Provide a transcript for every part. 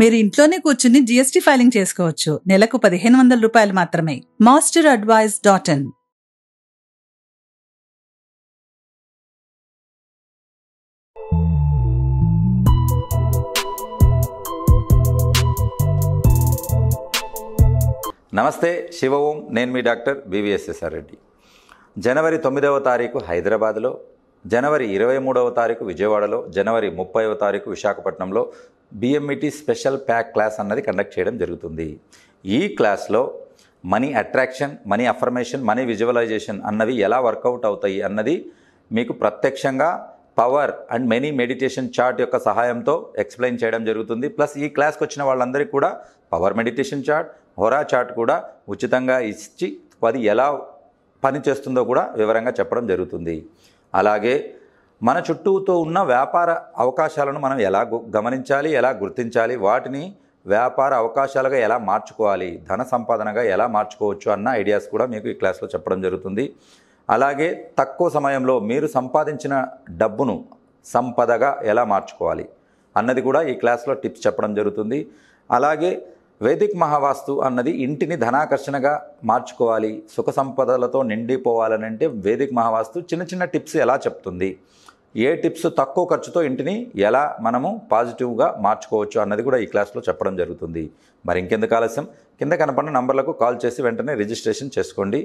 మీరు ఇంట్లోనే కూర్చుని జీఎస్టీ ఫైలింగ్ చేసుకోవచ్చు నెలకు పదిహేను వందల రూపాయలు మాత్రమే మాస్టర్ అడ్వైజ్ డాట్ ఇన్ నమస్తే శివ ఓం నేను మీ డాక్టర్ వివిఎస్ఎస్ఆర్ రెడ్డి జనవరి తొమ్మిదవ తారీఖు హైదరాబాద్లో జనవరి ఇరవై మూడవ తారీఖు విజయవాడలో జనవరి ముప్పైవ తారీఖు విశాఖపట్నంలో బిఎంఈటీ స్పెషల్ ప్యాక్ క్లాస్ అన్నది కండక్ట్ చేయడం జరుగుతుంది ఈ క్లాస్లో money attraction money affirmation money visualisation అన్నవి ఎలా వర్కౌట్ అవుతాయి అన్నది మీకు ప్రత్యక్షంగా power and many meditation chart యొక్క సహాయంతో ఎక్స్ప్లెయిన్ చేయడం జరుగుతుంది ప్లస్ ఈ క్లాస్కి వచ్చిన వాళ్ళందరికీ కూడా పవర్ మెడిటేషన్ చార్ట్ హోరా చార్ట్ కూడా ఉచితంగా ఇచ్చి అది ఎలా పనిచేస్తుందో కూడా వివరంగా చెప్పడం జరుగుతుంది అలాగే మన చుట్టూతో ఉన్న వ్యాపార అవకాశాలను మనం ఎలా గమనించాలి ఎలా గుర్తించాలి వాటిని వ్యాపార అవకాశాలుగా ఎలా మార్చుకోవాలి ధన సంపాదనగా ఎలా మార్చుకోవచ్చు అన్న ఐడియాస్ కూడా మీకు ఈ క్లాస్లో చెప్పడం జరుగుతుంది అలాగే తక్కువ సమయంలో మీరు సంపాదించిన డబ్బును సంపదగా ఎలా మార్చుకోవాలి అన్నది కూడా ఈ క్లాస్లో టిప్స్ చెప్పడం జరుగుతుంది అలాగే వేదిక్ మహావాస్తు అన్నది ఇంటిని ధనాకర్షణగా మార్చుకోవాలి సుఖ సంపదలతో నిండిపోవాలనంటే వేదిక్ మహావాస్తు చిన్న చిన్న టిప్స్ ఎలా చెప్తుంది ఏ టిప్స్ తక్కువ ఖర్చుతో ఇంటిని ఎలా మనము పాజిటివ్గా మార్చుకోవచ్చు అన్నది కూడా ఈ క్లాస్లో చెప్పడం జరుగుతుంది మరి ఇంకెందుకు ఆలస్యం కింద కనపడిన నంబర్లకు కాల్ చేసి వెంటనే రిజిస్ట్రేషన్ చేసుకోండి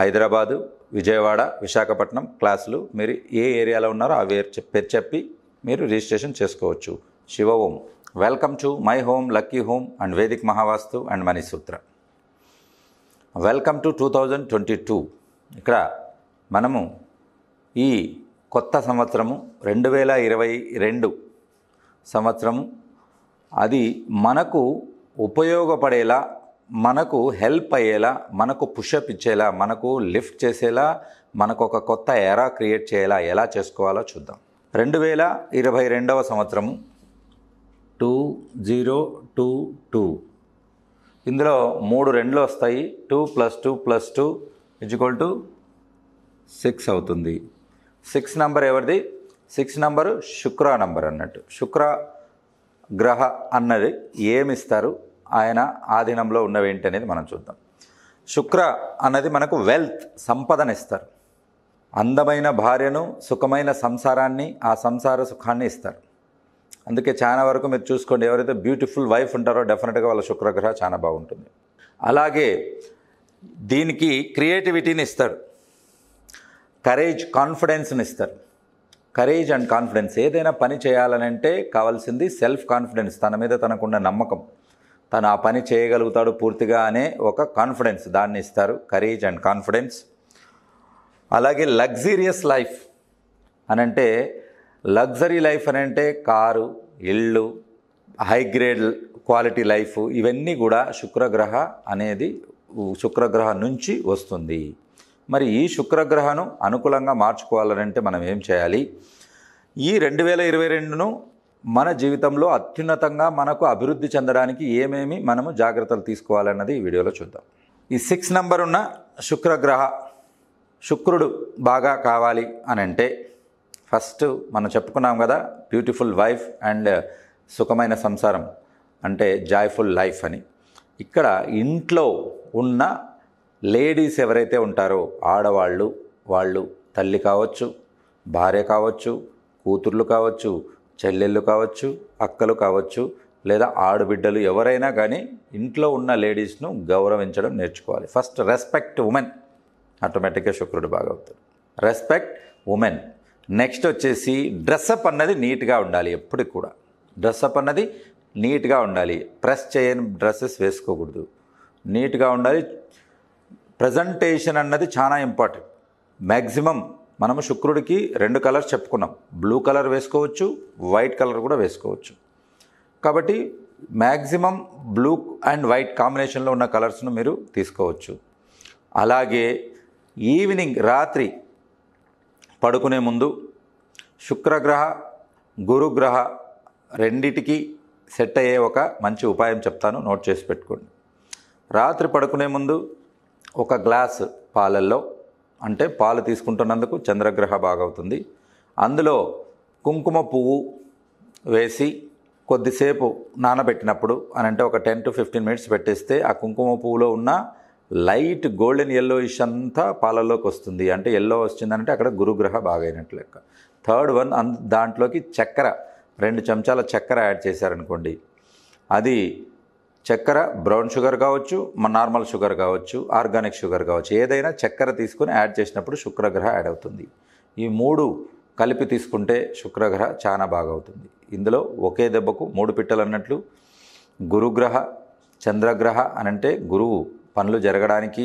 హైదరాబాదు విజయవాడ విశాఖపట్నం క్లాసులు మీరు ఏ ఏరియాలో ఉన్నారో ఆ పేరు చెప్పి మీరు రిజిస్ట్రేషన్ చేసుకోవచ్చు Shiva Om welcome to my home lucky home and Vedic Mahavastu and Manisutra welcome to two thousand twenty two ఇక్కడ మనము ఈ కొత్త సంవత్సరము రెండు వేల ఇరవై రెండు సంవత్సరము అది మనకు ఉపయోగపడేలా మనకు హెల్ప్ అయ్యేలా మనకు పుషప్ ఇచ్చేలా మనకు లిఫ్ట్ చేసేలా మనకు ఒక కొత్త ఎరా క్రియేట్ చేయాలా ఎలా చేసుకోవాలో చూద్దాం రెండు వేల ఇరవై రెండవ సంవత్సరము టూ జీరో టూ టూ ఇందులో మూడు రెండులు వస్తాయి two plus two plus two equal to six అవుతుంది సిక్స్ నంబర్ ఎవరిది సిక్స్ నంబరు శుక్ర నంబర్ అన్నట్టు శుక్ర గ్రహ అన్నది ఏమిస్తారు ఆయన ఆధీనంలో ఉన్నవేంటి అనేది మనం చూద్దాం శుక్ర అన్నది మనకు వెల్త్ ఇస్తారు అందమైన భార్యను సుఖమైన సంసారాన్ని ఆ సంసార సుఖాన్ని ఇస్తారు అందుకే చాలా వరకు మీరు చూసుకోండి ఎవరైతే బ్యూటిఫుల్ వైఫ్ ఉంటారో డెఫినెట్గా వాళ్ళ శుక్రగ్రహ చాలా బాగుంటుంది అలాగే దీనికి క్రియేటివిటీని ఇస్తారు కరేజ్ కాన్ఫిడెన్స్ని ఇస్తారు కరేజ్ అండ్ కాన్ఫిడెన్స్ ఏదైనా పని చేయాలని అంటే కావాల్సింది సెల్ఫ్ కాన్ఫిడెన్స్ తన మీద తనకున్న నమ్మకం తను ఆ పని చేయగలుగుతాడు పూర్తిగా అనే ఒక కాన్ఫిడెన్స్ దాన్ని ఇస్తారు కరేజ్ అండ్ కాన్ఫిడెన్స్ అలాగే లగ్జీరియస్ లైఫ్ అనంటే లగ్జరీ లైఫ్ అని అంటే కారు ఇళ్ళు హై గ్రేడ్ క్వాలిటీ లైఫ్ ఇవన్నీ కూడా శుక్రగ్రహ అనేది శుక్రగ్రహం నుంచి వస్తుంది మరి ఈ శుక్రగ్రహను అనుకూలంగా మార్చుకోవాలనంటే మనం ఏం చేయాలి ఈ రెండు వేల ఇరవై రెండును మన జీవితంలో అత్యున్నతంగా మనకు అభివృద్ధి చెందడానికి ఏమేమి మనము జాగ్రత్తలు తీసుకోవాలన్నది ఈ వీడియోలో చూద్దాం ఈ సిక్స్ నంబర్ ఉన్న శుక్రగ్రహ శుక్రుడు బాగా కావాలి అనంటే ఫస్ట్ మనం చెప్పుకున్నాం కదా బ్యూటిఫుల్ వైఫ్ అండ్ సుఖమైన సంసారం అంటే జాయ్ఫుల్ లైఫ్ అని ఇక్కడ ఇంట్లో ఉన్న లేడీస్ ఎవరైతే ఉంటారో ఆడవాళ్ళు వాళ్ళు తల్లి కావచ్చు భార్య కావచ్చు కూతుర్లు కావచ్చు చెల్లెళ్ళు కావచ్చు అక్కలు కావచ్చు లేదా ఆడబిడ్డలు ఎవరైనా కానీ ఇంట్లో ఉన్న లేడీస్ను గౌరవించడం నేర్చుకోవాలి ఫస్ట్ రెస్పెక్ట్ ఉమెన్ ఆటోమేటిక్గా శుక్రుడు బాగా అవుతాడు రెస్పెక్ట్ ఉమెన్ నెక్స్ట్ వచ్చేసి డ్రెస్అప్ అన్నది నీట్గా ఉండాలి ఎప్పటికి కూడా డ్రెస్అప్ అన్నది నీట్గా ఉండాలి ప్రెస్ చేయని డ్రెస్సెస్ వేసుకోకూడదు నీట్గా ఉండాలి ప్రజెంటేషన్ అన్నది చాలా ఇంపార్టెంట్ మ్యాక్సిమం మనము శుక్రుడికి రెండు కలర్స్ చెప్పుకున్నాం బ్లూ కలర్ వేసుకోవచ్చు వైట్ కలర్ కూడా వేసుకోవచ్చు కాబట్టి మ్యాక్సిమం బ్లూ అండ్ వైట్ కాంబినేషన్లో ఉన్న కలర్స్ను మీరు తీసుకోవచ్చు అలాగే ఈవినింగ్ రాత్రి పడుకునే ముందు శుక్రగ్రహ గురుగ్రహ రెండిటికి సెట్ అయ్యే ఒక మంచి ఉపాయం చెప్తాను నోట్ చేసి పెట్టుకోండి రాత్రి పడుకునే ముందు ఒక గ్లాస్ పాలల్లో అంటే పాలు తీసుకుంటున్నందుకు చంద్రగ్రహ బాగవుతుంది అందులో కుంకుమ పువ్వు వేసి కొద్దిసేపు నానబెట్టినప్పుడు అని అంటే ఒక టెన్ టు ఫిఫ్టీన్ మినిట్స్ పెట్టేస్తే ఆ కుంకుమ పువ్వులో ఉన్న లైట్ గోల్డెన్ ఎల్లో ఇష్ అంతా పాలల్లోకి వస్తుంది అంటే ఎల్లో వచ్చిందంటే అక్కడ గురుగ్రహ బాగైనట్లు లెక్క థర్డ్ వన్ అన్ దాంట్లోకి చక్కెర రెండు చెంచాల చక్కెర యాడ్ చేశారనుకోండి అది చక్కెర బ్రౌన్ షుగర్ కావచ్చు మన నార్మల్ షుగర్ కావచ్చు ఆర్గానిక్ షుగర్ కావచ్చు ఏదైనా చక్కెర తీసుకుని యాడ్ చేసినప్పుడు శుక్రగ్రహ యాడ్ అవుతుంది ఈ మూడు కలిపి తీసుకుంటే శుక్రగ్రహ చాలా బాగా అవుతుంది ఇందులో ఒకే దెబ్బకు మూడు పిట్టలు అన్నట్లు గురుగ్రహ చంద్రగ్రహ అనంటే గురువు పనులు జరగడానికి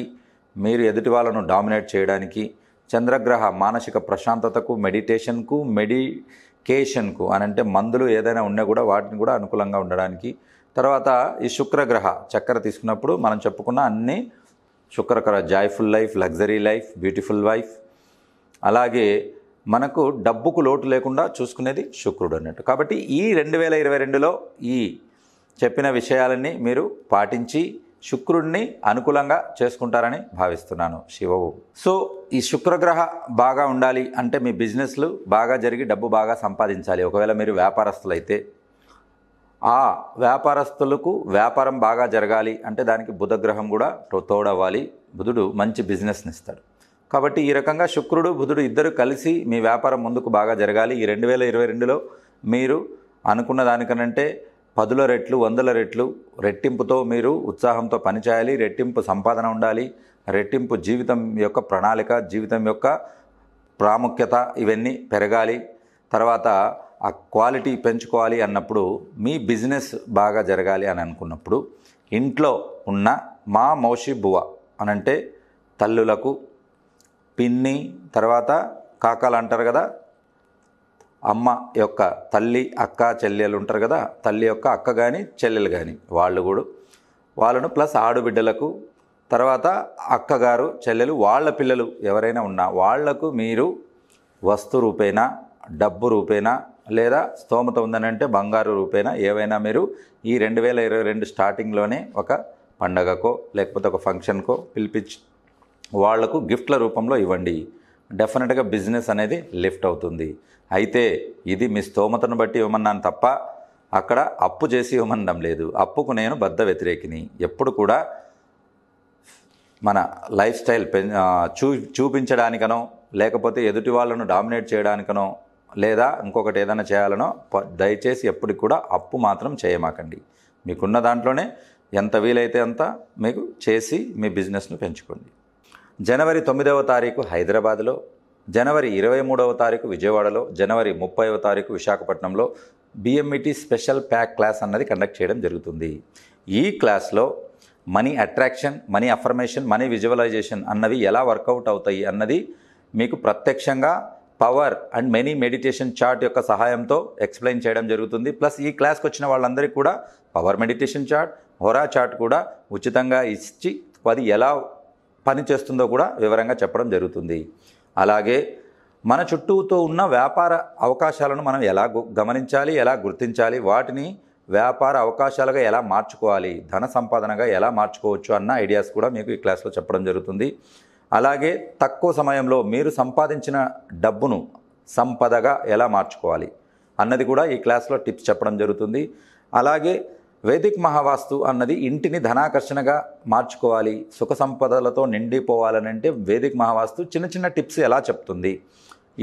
మీరు ఎదుటి వాళ్ళను డామినేట్ చేయడానికి చంద్రగ్రహ మానసిక ప్రశాంతతకు మెడిటేషన్కు మెడికేషన్కు అని అంటే మందులు ఏదైనా ఉన్నా కూడా వాటిని కూడా అనుకూలంగా ఉండడానికి తర్వాత ఈ శుక్రగ్రహ చక్కెర తీసుకున్నప్పుడు మనం చెప్పుకున్న అన్ని శుక్రగ్రహ joyful life luxury life beautiful wife అలాగే మనకు డబ్బుకు లోటు లేకుండా చూసుకునేది శుక్రుడు అన్నట్టు కాబట్టి ఈ రెండు వేల ఇరవై రెండులో ఈ చెప్పిన విషయాలన్నీ మీరు పాటించి శుక్రుడిని అనుకూలంగా చేసుకుంటారని భావిస్తున్నాను శివవు సో ఈ శుక్రగ్రహ బాగా ఉండాలి అంటే మీ బిజినెస్లు బాగా జరిగి డబ్బు బాగా సంపాదించాలి ఒకవేళ మీరు వ్యాపారస్తులైతే ఆ వ్యాపారస్తులకు వ్యాపారం బాగా జరగాలి అంటే దానికి బుధగ్రహం కూడా తోడవ్వాలి బుధుడు మంచి బిజినెస్ని ఇస్తాడు కాబట్టి ఈ రకంగా శుక్రుడు బుధుడు ఇద్దరు కలిసి మీ వ్యాపారం ముందుకు బాగా జరగాలి ఈ రెండు వేల ఇరవై రెండులో మీరు అనుకున్న దానికనంటే పదుల రెట్లు వందల రెట్లు రెట్టింపుతో మీరు ఉత్సాహంతో పనిచేయాలి రెట్టింపు సంపాదన ఉండాలి రెట్టింపు జీవితం యొక్క ప్రణాళిక జీవితం యొక్క ప్రాముఖ్యత ఇవన్నీ పెరగాలి తర్వాత ఆ క్వాలిటీ పెంచుకోవాలి అన్నప్పుడు మీ బిజినెస్ బాగా జరగాలి అని అనుకున్నప్పుడు ఇంట్లో ఉన్న మా మౌషి బువ అనంటే తల్లులకు పిన్ని తర్వాత కాకాలు అంటారు కదా అమ్మ యొక్క తల్లి అక్క చెల్లెలు ఉంటారు కదా తల్లి యొక్క అక్క కానీ చెల్లెలు కానీ వాళ్ళు కూడా వాళ్ళను ప్లస్ ఆడబిడ్డలకు తర్వాత అక్కగారు చెల్లెలు వాళ్ళ పిల్లలు ఎవరైనా ఉన్నా వాళ్లకు మీరు వస్తు రూపేణా డబ్బు రూపేణా లేదా స్తోమత ఉందని అంటే బంగారు రూపేనా ఏవైనా మీరు ఈ రెండు వేల ఇరవై రెండు స్టార్టింగ్లోనే ఒక పండగకో లేకపోతే ఒక ఫంక్షన్కో పిలిపించి వాళ్లకు గిఫ్ట్ల రూపంలో ఇవ్వండి డెఫినెట్గా బిజినెస్ అనేది లిఫ్ట్ అవుతుంది అయితే ఇది మీ స్తోమతను బట్టి ఇవ్వమన్నాను తప్ప అక్కడ అప్పు చేసి ఇవ్వమనడం లేదు అప్పుకు నేను బద్ద వ్యతిరేకిని ఎప్పుడు కూడా మన లైఫ్ స్టైల్ పె చూ చూపించడానికనో లేకపోతే ఎదుటి వాళ్ళను డామినేట్ చేయడానికనో లేదా ఇంకొకటి ఏదైనా చేయాలనో దయచేసి ఎప్పటికి కూడా అప్పు మాత్రం చేయమాకండి మీకున్న దాంట్లోనే ఎంత వీలైతే అంత మీకు చేసి మీ బిజినెస్ను పెంచుకోండి జనవరి తొమ్మిదవ తారీఖు హైదరాబాద్లో జనవరి ఇరవై మూడవ తారీఖు విజయవాడలో జనవరి ముప్పైవ తారీఖు విశాఖపట్నంలో బిఎంఈటీ స్పెషల్ ప్యాక్ క్లాస్ అన్నది కండక్ట్ చేయడం జరుగుతుంది ఈ క్లాస్లో money attraction money affirmation money visualisation అన్నవి ఎలా వర్కౌట్ అవుతాయి అన్నది మీకు ప్రత్యక్షంగా power and many meditation chart యొక్క సహాయంతో ఎక్స్ప్లెయిన్ చేయడం జరుగుతుంది ప్లస్ ఈ క్లాస్కి వచ్చిన వాళ్ళందరికీ కూడా పవర్ మెడిటేషన్ చార్ట్ హోరా చార్ట్ కూడా ఉచితంగా ఇచ్చి అది ఎలా పనిచేస్తుందో కూడా వివరంగా చెప్పడం జరుగుతుంది అలాగే మన చుట్టూతో ఉన్న వ్యాపార అవకాశాలను మనం ఎలా గమనించాలి ఎలా గుర్తించాలి వాటిని వ్యాపార అవకాశాలుగా ఎలా మార్చుకోవాలి ధన సంపాదనగా ఎలా మార్చుకోవచ్చు అన్న ఐడియాస్ కూడా మీకు ఈ క్లాస్లో చెప్పడం జరుగుతుంది అలాగే తక్కువ సమయంలో మీరు సంపాదించిన డబ్బును సంపదగా ఎలా మార్చుకోవాలి అన్నది కూడా ఈ క్లాస్లో టిప్స్ చెప్పడం జరుగుతుంది అలాగే వేదిక్ మహావాస్తు అన్నది ఇంటిని ధనాకర్షణగా మార్చుకోవాలి సుఖ సంపదలతో నిండిపోవాలనంటే వేదిక్ మహావాస్తు చిన్న చిన్న టిప్స్ ఎలా చెప్తుంది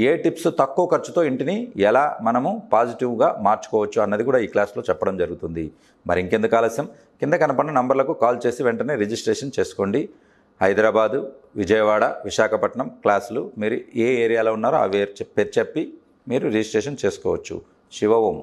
ఏ టిప్స్ తక్కువ ఖర్చుతో ఇంటిని ఎలా మనము పాజిటివ్గా మార్చుకోవచ్చు అన్నది కూడా ఈ క్లాస్లో చెప్పడం జరుగుతుంది మరి ఇంకెందుకు ఆలస్యం కింద కనపడిన నంబర్లకు కాల్ చేసి వెంటనే రిజిస్ట్రేషన్ చేసుకోండి హైదరాబాదు విజయవాడ విశాఖపట్నం క్లాసులు మీరు ఏ ఏరియాలో ఉన్నారో ఆ పేరు చెప్పి మీరు రిజిస్ట్రేషన్ చేసుకోవచ్చు శివ ఓం